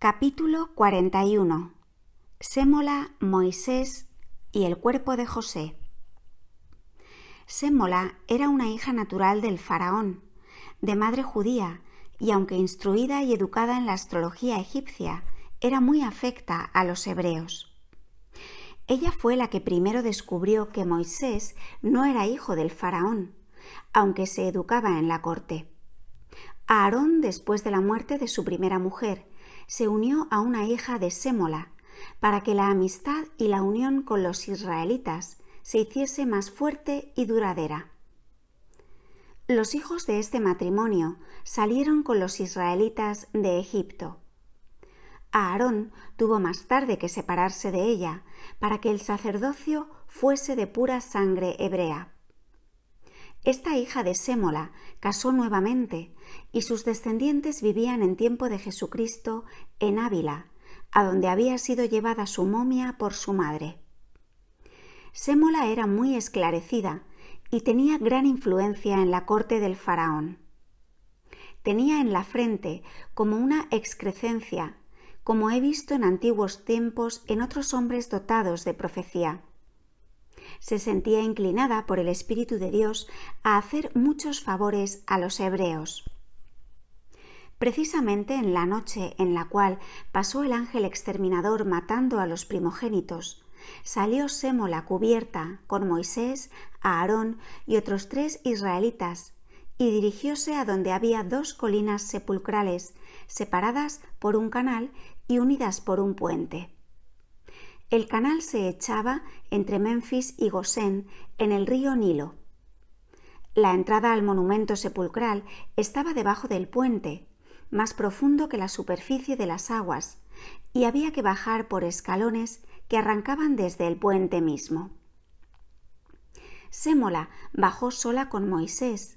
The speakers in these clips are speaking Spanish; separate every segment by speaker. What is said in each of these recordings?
Speaker 1: Capítulo 41. Sémola, Moisés y el cuerpo de José. Sémola era una hija natural del faraón, de madre judía, y aunque instruida y educada en la astrología egipcia, era muy afecta a los hebreos. Ella fue la que primero descubrió que Moisés no era hijo del faraón, aunque se educaba en la corte. Aarón, después de la muerte de su primera mujer, se unió a una hija de Sémola, para que la amistad y la unión con los israelitas se hiciese más fuerte y duradera. Los hijos de este matrimonio salieron con los israelitas de Egipto. Aarón tuvo más tarde que separarse de ella, para que el sacerdocio fuese de pura sangre hebrea. Esta hija de Sémola casó nuevamente y sus descendientes vivían en tiempo de Jesucristo en Ávila, a donde había sido llevada su momia por su madre. Sémola era muy esclarecida y tenía gran influencia en la corte del faraón. Tenía en la frente como una excrecencia, como he visto en antiguos tiempos en otros hombres dotados de profecía se sentía inclinada por el Espíritu de Dios a hacer muchos favores a los hebreos. Precisamente en la noche en la cual pasó el ángel exterminador matando a los primogénitos, salió Sémola cubierta con Moisés, Aarón y otros tres israelitas, y dirigióse a donde había dos colinas sepulcrales, separadas por un canal y unidas por un puente. El canal se echaba entre Memphis y Gosén en el río Nilo. La entrada al monumento sepulcral estaba debajo del puente, más profundo que la superficie de las aguas, y había que bajar por escalones que arrancaban desde el puente mismo. Sémola bajó sola con Moisés,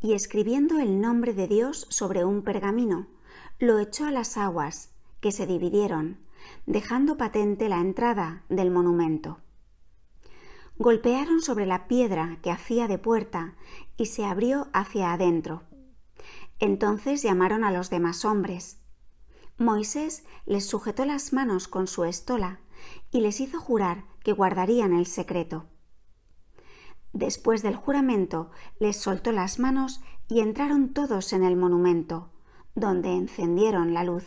Speaker 1: y escribiendo el nombre de Dios sobre un pergamino, lo echó a las aguas, que se dividieron, dejando patente la entrada del monumento. Golpearon sobre la piedra que hacía de puerta y se abrió hacia adentro. Entonces llamaron a los demás hombres. Moisés les sujetó las manos con su estola y les hizo jurar que guardarían el secreto. Después del juramento les soltó las manos y entraron todos en el monumento, donde encendieron la luz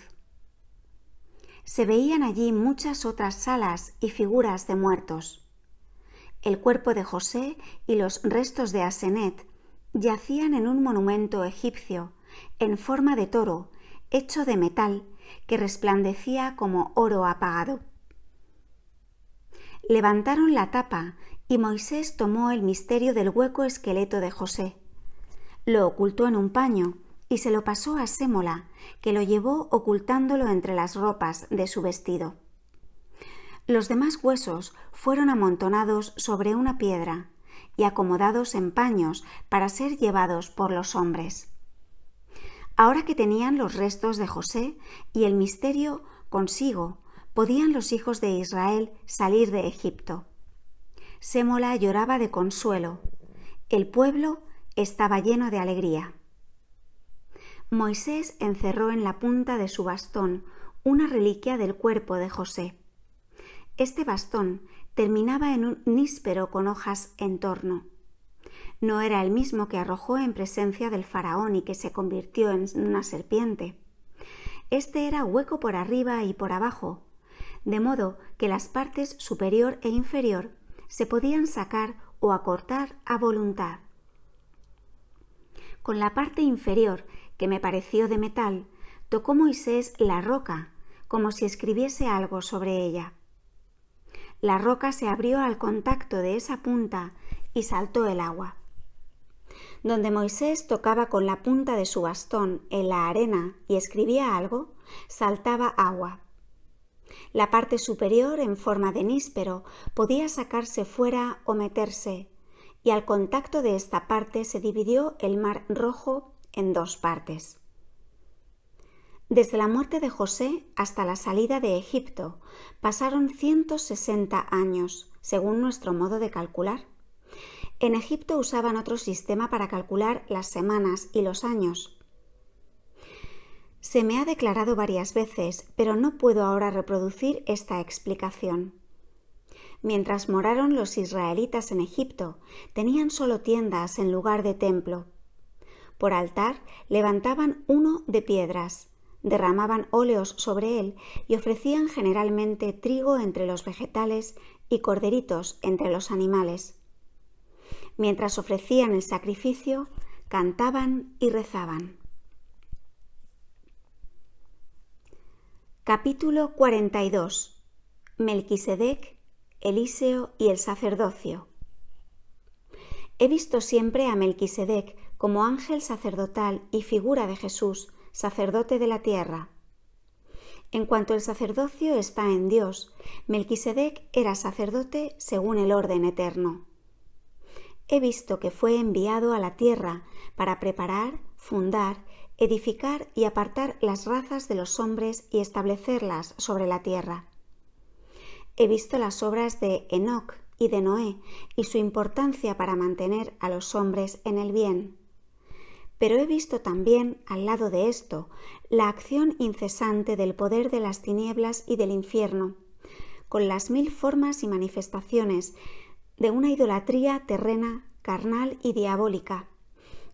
Speaker 1: se veían allí muchas otras salas y figuras de muertos. El cuerpo de José y los restos de Asenet yacían en un monumento egipcio, en forma de toro, hecho de metal, que resplandecía como oro apagado. Levantaron la tapa y Moisés tomó el misterio del hueco esqueleto de José. Lo ocultó en un paño y se lo pasó a Sémola, que lo llevó ocultándolo entre las ropas de su vestido. Los demás huesos fueron amontonados sobre una piedra y acomodados en paños para ser llevados por los hombres. Ahora que tenían los restos de José y el misterio consigo, podían los hijos de Israel salir de Egipto. Sémola lloraba de consuelo. El pueblo estaba lleno de alegría. Moisés encerró en la punta de su bastón una reliquia del cuerpo de José. Este bastón terminaba en un níspero con hojas en torno. No era el mismo que arrojó en presencia del faraón y que se convirtió en una serpiente. Este era hueco por arriba y por abajo, de modo que las partes superior e inferior se podían sacar o acortar a voluntad. Con la parte inferior que me pareció de metal, tocó Moisés la roca, como si escribiese algo sobre ella. La roca se abrió al contacto de esa punta y saltó el agua. Donde Moisés tocaba con la punta de su bastón en la arena y escribía algo, saltaba agua. La parte superior, en forma de níspero, podía sacarse fuera o meterse, y al contacto de esta parte se dividió el mar rojo en dos partes. Desde la muerte de José hasta la salida de Egipto pasaron 160 años, según nuestro modo de calcular. En Egipto usaban otro sistema para calcular las semanas y los años. Se me ha declarado varias veces, pero no puedo ahora reproducir esta explicación. Mientras moraron los israelitas en Egipto, tenían solo tiendas en lugar de templo, por altar levantaban uno de piedras, derramaban óleos sobre él y ofrecían generalmente trigo entre los vegetales y corderitos entre los animales. Mientras ofrecían el sacrificio, cantaban y rezaban. Capítulo 42 Melquisedec, eliseo y el sacerdocio. He visto siempre a Melquisedec como ángel sacerdotal y figura de Jesús, sacerdote de la tierra. En cuanto el sacerdocio está en Dios, Melquisedec era sacerdote según el orden eterno. He visto que fue enviado a la tierra para preparar, fundar, edificar y apartar las razas de los hombres y establecerlas sobre la tierra. He visto las obras de Enoch y de Noé y su importancia para mantener a los hombres en el bien pero he visto también, al lado de esto, la acción incesante del poder de las tinieblas y del infierno, con las mil formas y manifestaciones de una idolatría terrena, carnal y diabólica.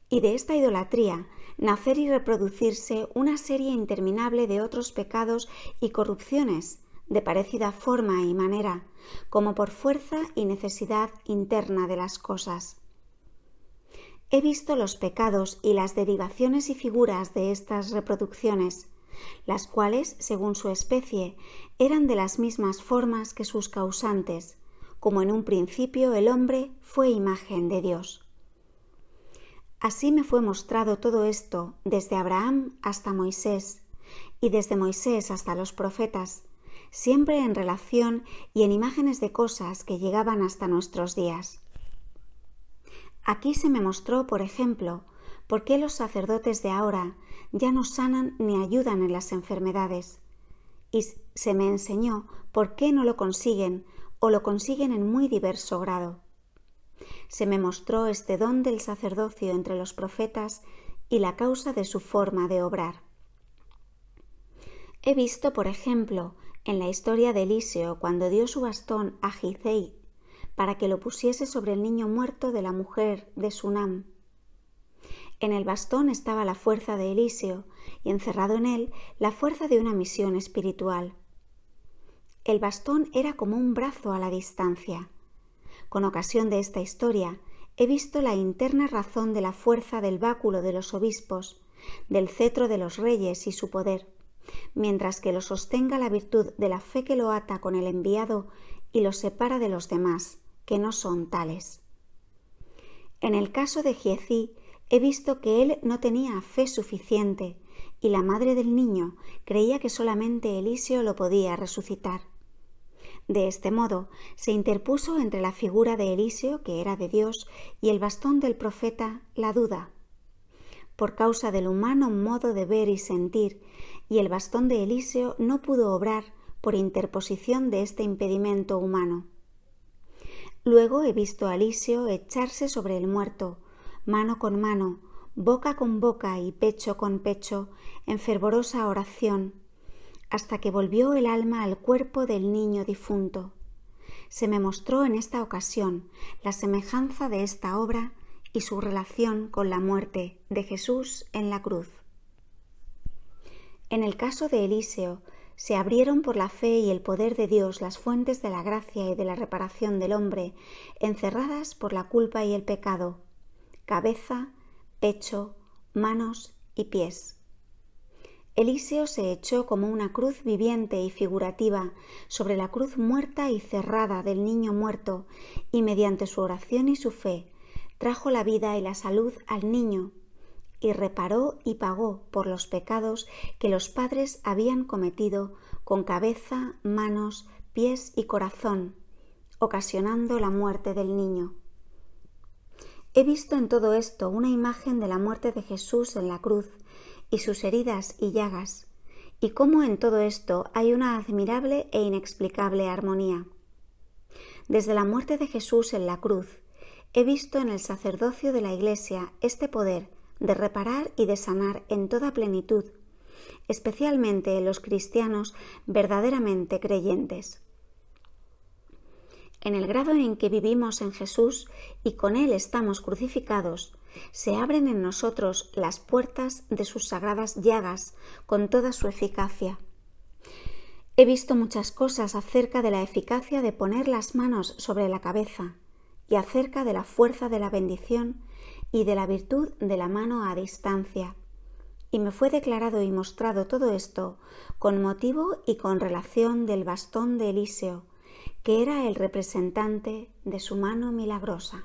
Speaker 1: Y de esta idolatría nacer y reproducirse una serie interminable de otros pecados y corrupciones, de parecida forma y manera, como por fuerza y necesidad interna de las cosas. He visto los pecados y las derivaciones y figuras de estas reproducciones, las cuales, según su especie, eran de las mismas formas que sus causantes, como en un principio el hombre fue imagen de Dios. Así me fue mostrado todo esto desde Abraham hasta Moisés, y desde Moisés hasta los profetas, siempre en relación y en imágenes de cosas que llegaban hasta nuestros días. Aquí se me mostró, por ejemplo, por qué los sacerdotes de ahora ya no sanan ni ayudan en las enfermedades. Y se me enseñó por qué no lo consiguen o lo consiguen en muy diverso grado. Se me mostró este don del sacerdocio entre los profetas y la causa de su forma de obrar. He visto, por ejemplo, en la historia de Eliseo, cuando dio su bastón a Gizei para que lo pusiese sobre el niño muerto de la mujer de Sunam. En el bastón estaba la fuerza de Eliseo y encerrado en él la fuerza de una misión espiritual. El bastón era como un brazo a la distancia. Con ocasión de esta historia, he visto la interna razón de la fuerza del báculo de los obispos, del cetro de los reyes y su poder, mientras que lo sostenga la virtud de la fe que lo ata con el enviado y lo separa de los demás, que no son tales. En el caso de Giezi, he visto que él no tenía fe suficiente y la madre del niño creía que solamente Eliseo lo podía resucitar. De este modo, se interpuso entre la figura de Eliseo, que era de Dios, y el bastón del profeta la duda. Por causa del humano modo de ver y sentir, y el bastón de Eliseo no pudo obrar por interposición de este impedimento humano. Luego he visto a Eliseo echarse sobre el muerto, mano con mano, boca con boca y pecho con pecho, en fervorosa oración, hasta que volvió el alma al cuerpo del niño difunto. Se me mostró en esta ocasión la semejanza de esta obra y su relación con la muerte de Jesús en la cruz. En el caso de Eliseo, se abrieron por la fe y el poder de Dios las fuentes de la gracia y de la reparación del hombre, encerradas por la culpa y el pecado, cabeza, pecho, manos y pies. Eliseo se echó como una cruz viviente y figurativa sobre la cruz muerta y cerrada del niño muerto, y mediante su oración y su fe trajo la vida y la salud al niño y reparó y pagó por los pecados que los padres habían cometido con cabeza, manos, pies y corazón, ocasionando la muerte del niño. He visto en todo esto una imagen de la muerte de Jesús en la cruz y sus heridas y llagas, y cómo en todo esto hay una admirable e inexplicable armonía. Desde la muerte de Jesús en la cruz, he visto en el sacerdocio de la Iglesia este poder de reparar y de sanar en toda plenitud, especialmente en los cristianos verdaderamente creyentes. En el grado en que vivimos en Jesús y con Él estamos crucificados, se abren en nosotros las puertas de sus sagradas llagas con toda su eficacia. He visto muchas cosas acerca de la eficacia de poner las manos sobre la cabeza y acerca de la fuerza de la bendición y de la virtud de la mano a distancia. Y me fue declarado y mostrado todo esto con motivo y con relación del bastón de Eliseo, que era el representante de su mano milagrosa.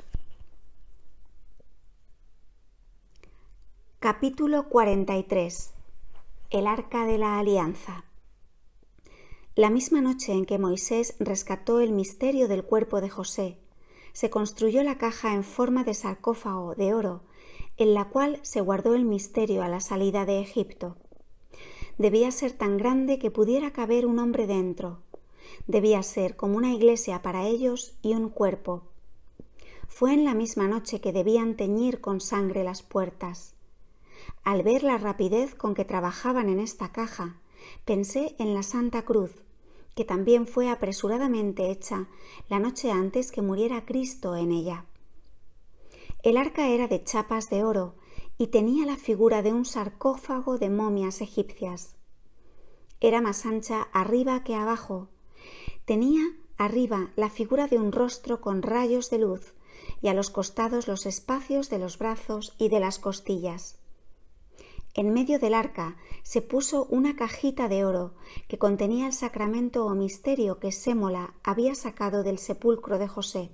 Speaker 1: Capítulo 43 El arca de la alianza La misma noche en que Moisés rescató el misterio del cuerpo de José, se construyó la caja en forma de sarcófago de oro, en la cual se guardó el misterio a la salida de Egipto. Debía ser tan grande que pudiera caber un hombre dentro. Debía ser como una iglesia para ellos y un cuerpo. Fue en la misma noche que debían teñir con sangre las puertas. Al ver la rapidez con que trabajaban en esta caja, pensé en la Santa Cruz, que también fue apresuradamente hecha la noche antes que muriera Cristo en ella. El arca era de chapas de oro y tenía la figura de un sarcófago de momias egipcias. Era más ancha arriba que abajo. Tenía arriba la figura de un rostro con rayos de luz y a los costados los espacios de los brazos y de las costillas. En medio del arca se puso una cajita de oro que contenía el sacramento o misterio que Sémola había sacado del sepulcro de José.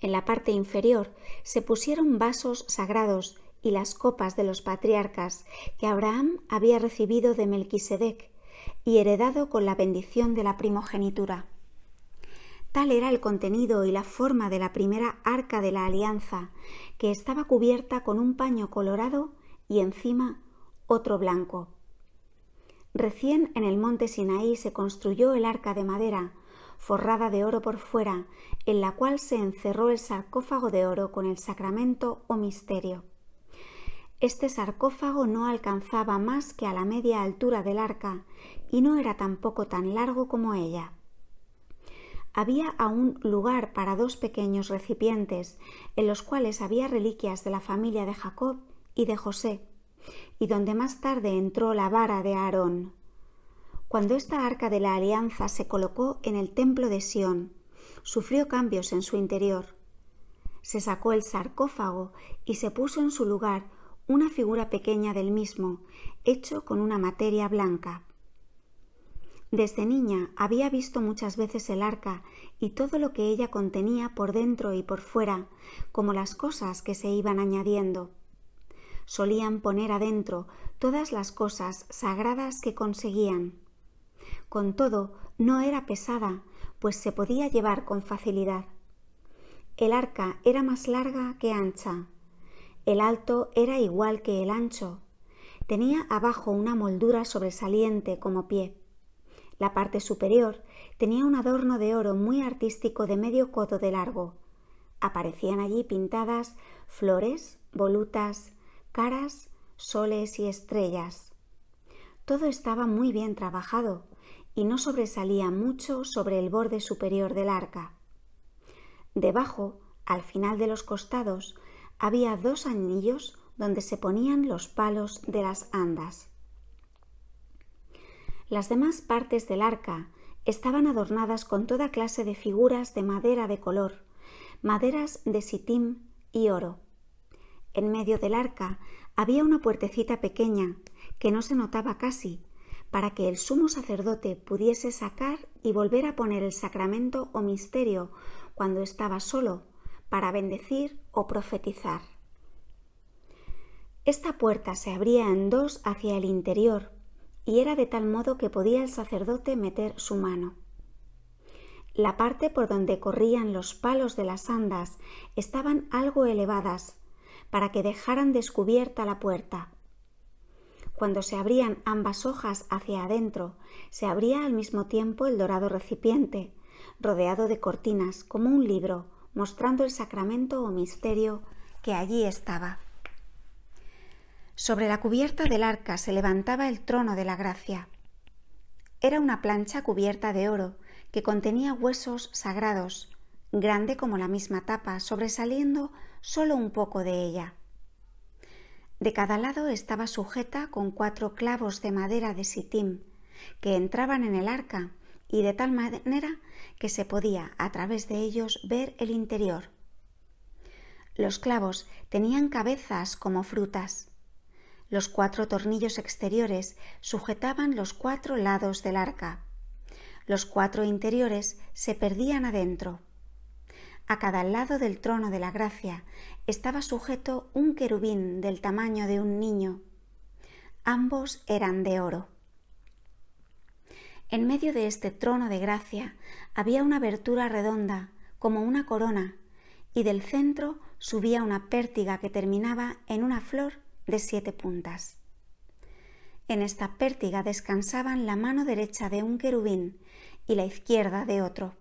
Speaker 1: En la parte inferior se pusieron vasos sagrados y las copas de los patriarcas que Abraham había recibido de Melquisedec y heredado con la bendición de la primogenitura. Tal era el contenido y la forma de la primera arca de la alianza, que estaba cubierta con un paño colorado y encima otro blanco. Recién en el monte Sinaí se construyó el arca de madera, forrada de oro por fuera, en la cual se encerró el sarcófago de oro con el sacramento o misterio. Este sarcófago no alcanzaba más que a la media altura del arca y no era tampoco tan largo como ella había aún lugar para dos pequeños recipientes, en los cuales había reliquias de la familia de Jacob y de José, y donde más tarde entró la vara de Aarón. Cuando esta arca de la alianza se colocó en el templo de Sión, sufrió cambios en su interior. Se sacó el sarcófago y se puso en su lugar una figura pequeña del mismo, hecho con una materia blanca. Desde niña había visto muchas veces el arca y todo lo que ella contenía por dentro y por fuera, como las cosas que se iban añadiendo. Solían poner adentro todas las cosas sagradas que conseguían. Con todo, no era pesada, pues se podía llevar con facilidad. El arca era más larga que ancha. El alto era igual que el ancho. Tenía abajo una moldura sobresaliente como pie. La parte superior tenía un adorno de oro muy artístico de medio codo de largo. Aparecían allí pintadas flores, volutas, caras, soles y estrellas. Todo estaba muy bien trabajado y no sobresalía mucho sobre el borde superior del arca. Debajo, al final de los costados, había dos anillos donde se ponían los palos de las andas. Las demás partes del arca estaban adornadas con toda clase de figuras de madera de color, maderas de sitim y oro. En medio del arca había una puertecita pequeña que no se notaba casi, para que el sumo sacerdote pudiese sacar y volver a poner el sacramento o misterio cuando estaba solo, para bendecir o profetizar. Esta puerta se abría en dos hacia el interior y era de tal modo que podía el sacerdote meter su mano. La parte por donde corrían los palos de las andas estaban algo elevadas, para que dejaran descubierta la puerta. Cuando se abrían ambas hojas hacia adentro, se abría al mismo tiempo el dorado recipiente, rodeado de cortinas, como un libro, mostrando el sacramento o misterio que allí estaba. Sobre la cubierta del arca se levantaba el trono de la gracia. Era una plancha cubierta de oro que contenía huesos sagrados, grande como la misma tapa, sobresaliendo solo un poco de ella. De cada lado estaba sujeta con cuatro clavos de madera de sitim, que entraban en el arca, y de tal manera que se podía a través de ellos ver el interior. Los clavos tenían cabezas como frutas. Los cuatro tornillos exteriores sujetaban los cuatro lados del arca. Los cuatro interiores se perdían adentro. A cada lado del trono de la gracia estaba sujeto un querubín del tamaño de un niño. Ambos eran de oro. En medio de este trono de gracia había una abertura redonda, como una corona, y del centro subía una pértiga que terminaba en una flor de siete puntas. En esta pértiga descansaban la mano derecha de un querubín y la izquierda de otro,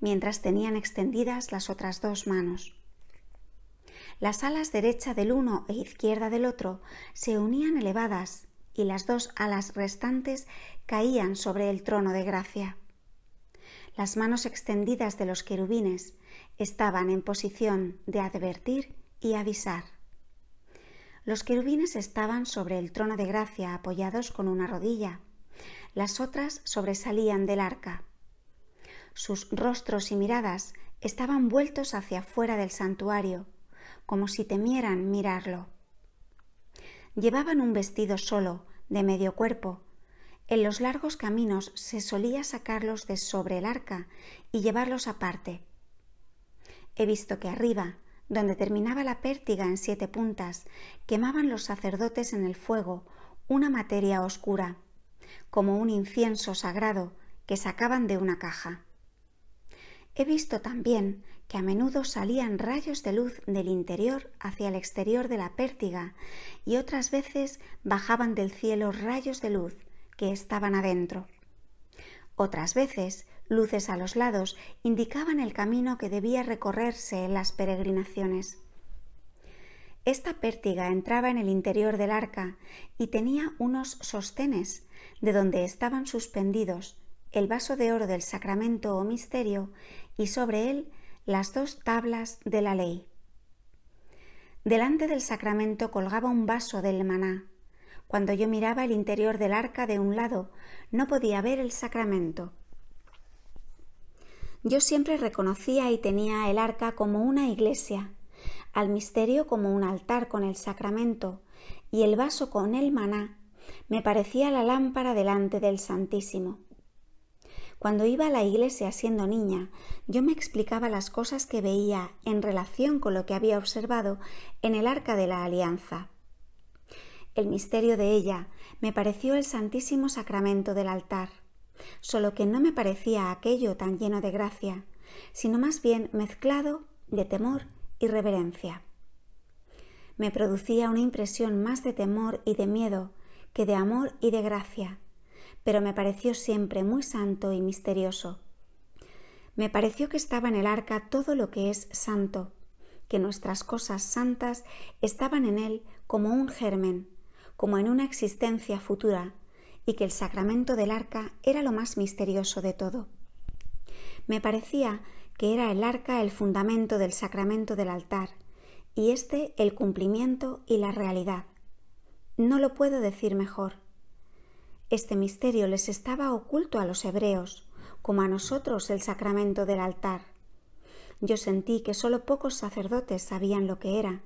Speaker 1: mientras tenían extendidas las otras dos manos. Las alas derecha del uno e izquierda del otro se unían elevadas y las dos alas restantes caían sobre el trono de gracia. Las manos extendidas de los querubines estaban en posición de advertir y avisar. Los querubines estaban sobre el trono de gracia apoyados con una rodilla. Las otras sobresalían del arca. Sus rostros y miradas estaban vueltos hacia fuera del santuario, como si temieran mirarlo. Llevaban un vestido solo, de medio cuerpo. En los largos caminos se solía sacarlos de sobre el arca y llevarlos aparte. He visto que arriba, donde terminaba la pértiga en siete puntas, quemaban los sacerdotes en el fuego una materia oscura, como un incienso sagrado que sacaban de una caja. He visto también que a menudo salían rayos de luz del interior hacia el exterior de la pértiga y otras veces bajaban del cielo rayos de luz que estaban adentro. Otras veces luces a los lados, indicaban el camino que debía recorrerse en las peregrinaciones. Esta pértiga entraba en el interior del arca y tenía unos sostenes, de donde estaban suspendidos el vaso de oro del sacramento o misterio y sobre él las dos tablas de la ley. Delante del sacramento colgaba un vaso del maná. Cuando yo miraba el interior del arca de un lado, no podía ver el sacramento, yo siempre reconocía y tenía el arca como una iglesia, al misterio como un altar con el sacramento y el vaso con el maná. Me parecía la lámpara delante del Santísimo. Cuando iba a la iglesia siendo niña, yo me explicaba las cosas que veía en relación con lo que había observado en el arca de la alianza. El misterio de ella me pareció el Santísimo Sacramento del altar solo que no me parecía aquello tan lleno de gracia, sino más bien mezclado de temor y reverencia. Me producía una impresión más de temor y de miedo que de amor y de gracia, pero me pareció siempre muy santo y misterioso. Me pareció que estaba en el arca todo lo que es santo, que nuestras cosas santas estaban en él como un germen, como en una existencia futura, y que el sacramento del arca era lo más misterioso de todo. Me parecía que era el arca el fundamento del sacramento del altar, y este el cumplimiento y la realidad. No lo puedo decir mejor. Este misterio les estaba oculto a los hebreos, como a nosotros el sacramento del altar. Yo sentí que solo pocos sacerdotes sabían lo que era,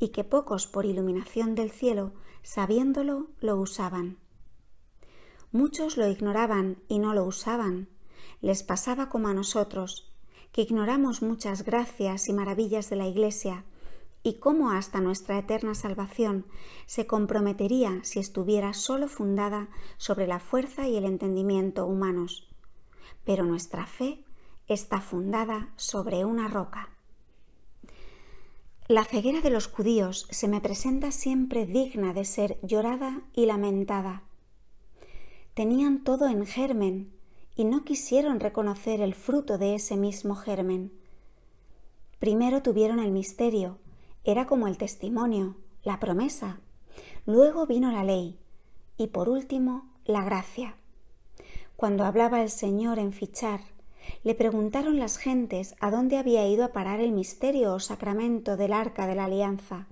Speaker 1: y que pocos por iluminación del cielo, sabiéndolo, lo usaban. Muchos lo ignoraban y no lo usaban. Les pasaba como a nosotros, que ignoramos muchas gracias y maravillas de la Iglesia, y cómo hasta nuestra eterna salvación se comprometería si estuviera solo fundada sobre la fuerza y el entendimiento humanos. Pero nuestra fe está fundada sobre una roca. La ceguera de los judíos se me presenta siempre digna de ser llorada y lamentada tenían todo en germen y no quisieron reconocer el fruto de ese mismo germen. Primero tuvieron el misterio, era como el testimonio, la promesa, luego vino la ley y por último la gracia. Cuando hablaba el Señor en fichar, le preguntaron las gentes a dónde había ido a parar el misterio o sacramento del arca de la alianza.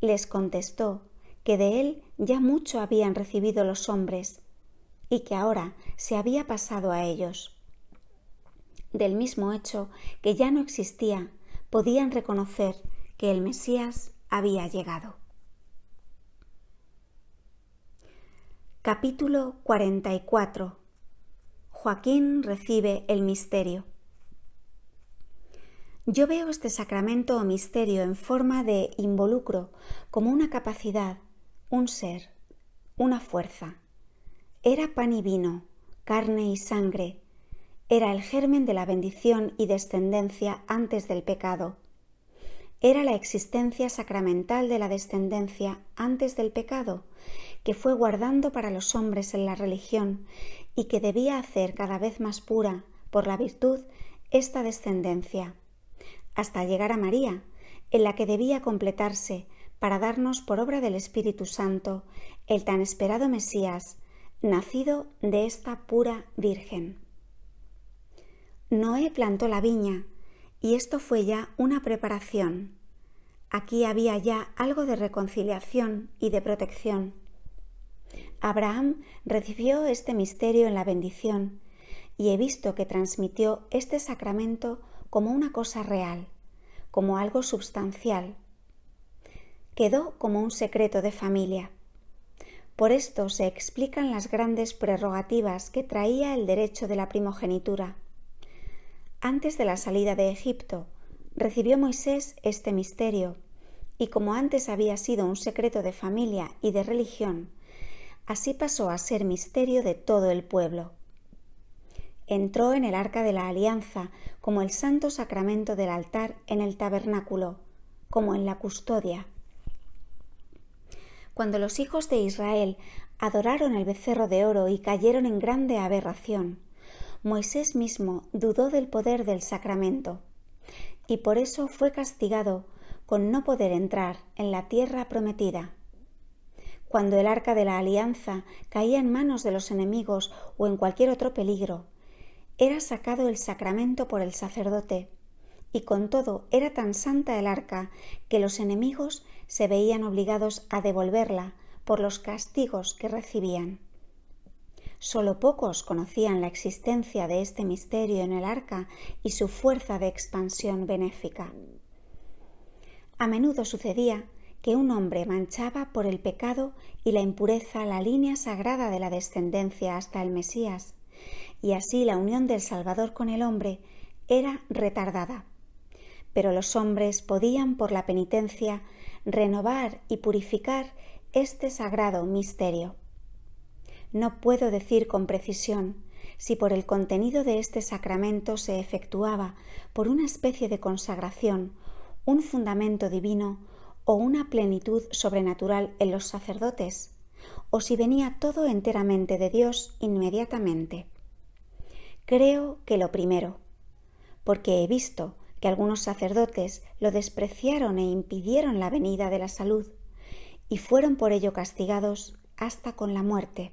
Speaker 1: Les contestó que de él ya mucho habían recibido los hombres y que ahora se había pasado a ellos. Del mismo hecho que ya no existía, podían reconocer que el Mesías había llegado. Capítulo 44 Joaquín recibe el misterio. Yo veo este sacramento o misterio en forma de involucro como una capacidad un ser, una fuerza. Era pan y vino, carne y sangre. Era el germen de la bendición y descendencia antes del pecado. Era la existencia sacramental de la descendencia antes del pecado, que fue guardando para los hombres en la religión y que debía hacer cada vez más pura, por la virtud, esta descendencia, hasta llegar a María, en la que debía completarse para darnos por obra del Espíritu Santo el tan esperado Mesías, nacido de esta pura Virgen. Noé plantó la viña, y esto fue ya una preparación. Aquí había ya algo de reconciliación y de protección. Abraham recibió este misterio en la bendición, y he visto que transmitió este sacramento como una cosa real, como algo substancial, quedó como un secreto de familia. Por esto se explican las grandes prerrogativas que traía el derecho de la primogenitura. Antes de la salida de Egipto, recibió Moisés este misterio, y como antes había sido un secreto de familia y de religión, así pasó a ser misterio de todo el pueblo. Entró en el arca de la alianza como el santo sacramento del altar en el tabernáculo, como en la custodia, cuando los hijos de Israel adoraron el becerro de oro y cayeron en grande aberración. Moisés mismo dudó del poder del sacramento, y por eso fue castigado con no poder entrar en la tierra prometida. Cuando el arca de la alianza caía en manos de los enemigos o en cualquier otro peligro, era sacado el sacramento por el sacerdote y con todo era tan santa el arca que los enemigos se veían obligados a devolverla por los castigos que recibían. Solo pocos conocían la existencia de este misterio en el arca y su fuerza de expansión benéfica. A menudo sucedía que un hombre manchaba por el pecado y la impureza la línea sagrada de la descendencia hasta el Mesías, y así la unión del Salvador con el hombre era retardada pero los hombres podían por la penitencia renovar y purificar este sagrado misterio. No puedo decir con precisión si por el contenido de este sacramento se efectuaba por una especie de consagración, un fundamento divino o una plenitud sobrenatural en los sacerdotes, o si venía todo enteramente de Dios inmediatamente. Creo que lo primero, porque he visto que algunos sacerdotes lo despreciaron e impidieron la venida de la salud, y fueron por ello castigados hasta con la muerte.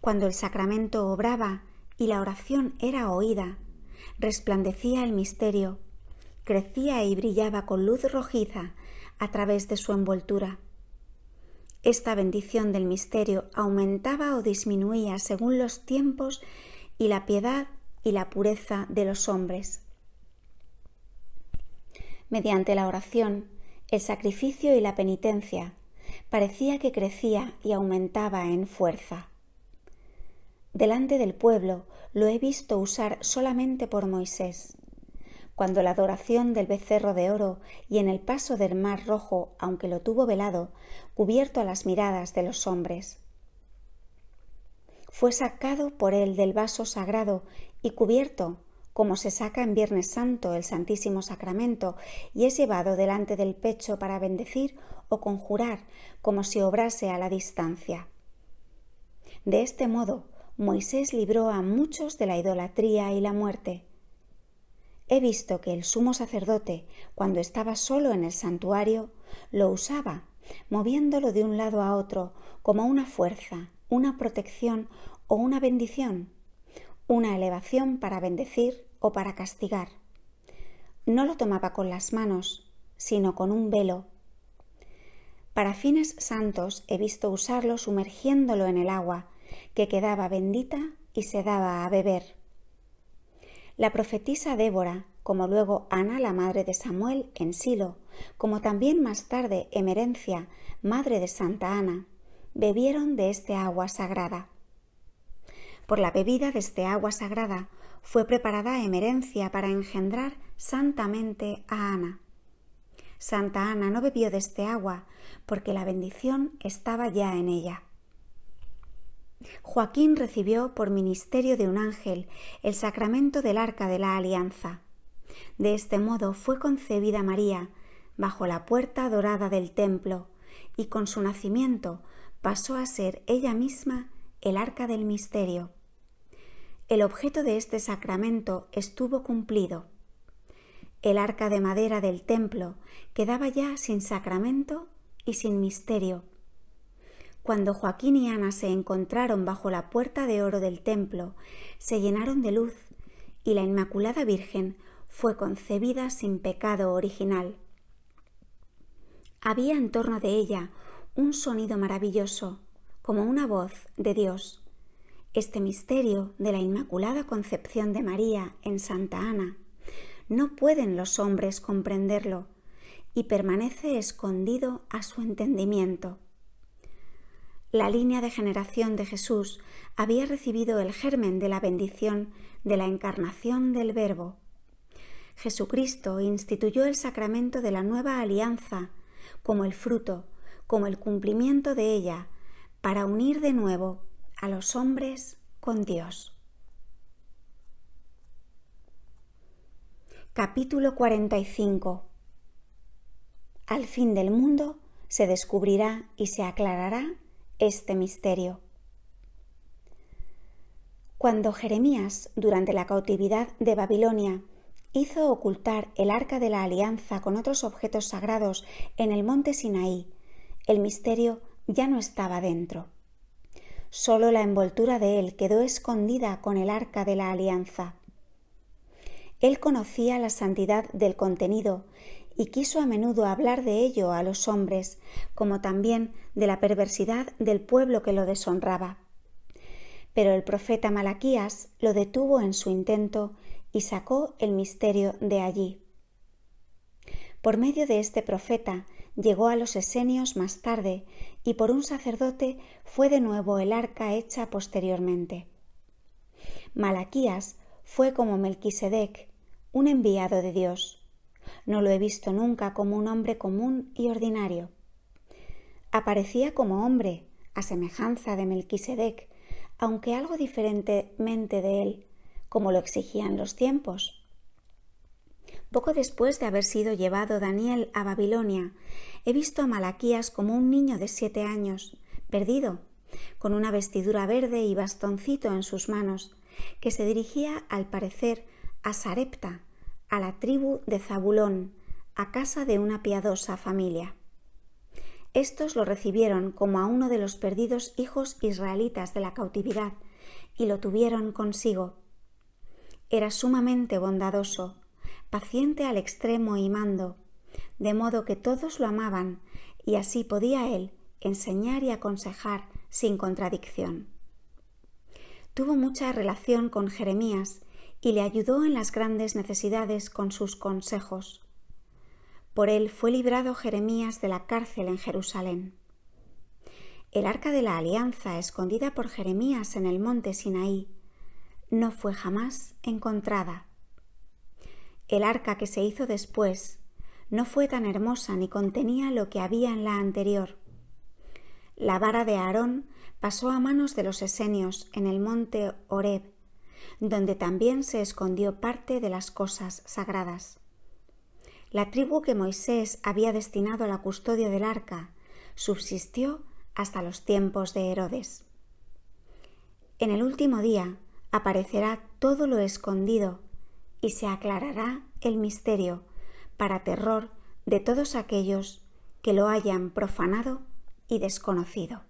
Speaker 1: Cuando el sacramento obraba y la oración era oída, resplandecía el misterio, crecía y brillaba con luz rojiza a través de su envoltura. Esta bendición del misterio aumentaba o disminuía según los tiempos y la piedad y la pureza de los hombres mediante la oración, el sacrificio y la penitencia, parecía que crecía y aumentaba en fuerza. Delante del pueblo lo he visto usar solamente por Moisés. Cuando la adoración del becerro de oro y en el paso del mar rojo, aunque lo tuvo velado, cubierto a las miradas de los hombres. Fue sacado por él del vaso sagrado y cubierto como se saca en Viernes Santo el Santísimo Sacramento, y es llevado delante del pecho para bendecir o conjurar, como si obrase a la distancia. De este modo, Moisés libró a muchos de la idolatría y la muerte. He visto que el sumo sacerdote, cuando estaba solo en el santuario, lo usaba, moviéndolo de un lado a otro, como una fuerza, una protección o una bendición, una elevación para bendecir o para castigar. No lo tomaba con las manos, sino con un velo. Para fines santos he visto usarlo sumergiéndolo en el agua, que quedaba bendita y se daba a beber. La profetisa Débora, como luego Ana, la madre de Samuel, en Silo, como también más tarde Emerencia, madre de Santa Ana, bebieron de este agua sagrada por la bebida de este agua sagrada, fue preparada en emerencia para engendrar santamente a Ana. Santa Ana no bebió de este agua, porque la bendición estaba ya en ella. Joaquín recibió por ministerio de un ángel el sacramento del arca de la alianza. De este modo fue concebida María, bajo la puerta dorada del templo, y con su nacimiento pasó a ser ella misma el arca del misterio. El objeto de este sacramento estuvo cumplido. El arca de madera del templo quedaba ya sin sacramento y sin misterio. Cuando Joaquín y Ana se encontraron bajo la puerta de oro del templo, se llenaron de luz y la Inmaculada Virgen fue concebida sin pecado original. Había en torno de ella un sonido maravilloso, como una voz de Dios. Este misterio de la Inmaculada Concepción de María en Santa Ana no pueden los hombres comprenderlo y permanece escondido a su entendimiento. La línea de generación de Jesús había recibido el germen de la bendición de la encarnación del Verbo. Jesucristo instituyó el sacramento de la nueva alianza como el fruto, como el cumplimiento de ella, para unir de nuevo a los hombres con Dios. Capítulo 45 Al fin del mundo se descubrirá y se aclarará este misterio. Cuando Jeremías, durante la cautividad de Babilonia, hizo ocultar el arca de la alianza con otros objetos sagrados en el monte Sinaí, el misterio ya no estaba dentro. Solo la envoltura de él quedó escondida con el arca de la alianza. Él conocía la santidad del contenido y quiso a menudo hablar de ello a los hombres, como también de la perversidad del pueblo que lo deshonraba. Pero el profeta Malaquías lo detuvo en su intento y sacó el misterio de allí. Por medio de este profeta llegó a los esenios más tarde y por un sacerdote fue de nuevo el arca hecha posteriormente. Malaquías fue como Melquisedec, un enviado de Dios. No lo he visto nunca como un hombre común y ordinario. Aparecía como hombre, a semejanza de Melquisedec, aunque algo diferentemente de él, como lo exigían los tiempos. Poco después de haber sido llevado Daniel a Babilonia, he visto a Malaquías como un niño de siete años, perdido, con una vestidura verde y bastoncito en sus manos, que se dirigía, al parecer, a Sarepta, a la tribu de Zabulón, a casa de una piadosa familia. Estos lo recibieron como a uno de los perdidos hijos israelitas de la cautividad y lo tuvieron consigo. Era sumamente bondadoso, paciente al extremo y mando, de modo que todos lo amaban, y así podía él enseñar y aconsejar sin contradicción. Tuvo mucha relación con Jeremías y le ayudó en las grandes necesidades con sus consejos. Por él fue librado Jeremías de la cárcel en Jerusalén. El arca de la alianza escondida por Jeremías en el monte Sinaí no fue jamás encontrada. El arca que se hizo después no fue tan hermosa ni contenía lo que había en la anterior. La vara de Aarón pasó a manos de los esenios en el monte Horeb, donde también se escondió parte de las cosas sagradas. La tribu que Moisés había destinado a la custodia del arca subsistió hasta los tiempos de Herodes. En el último día aparecerá todo lo escondido y se aclarará el misterio para terror de todos aquellos que lo hayan profanado y desconocido.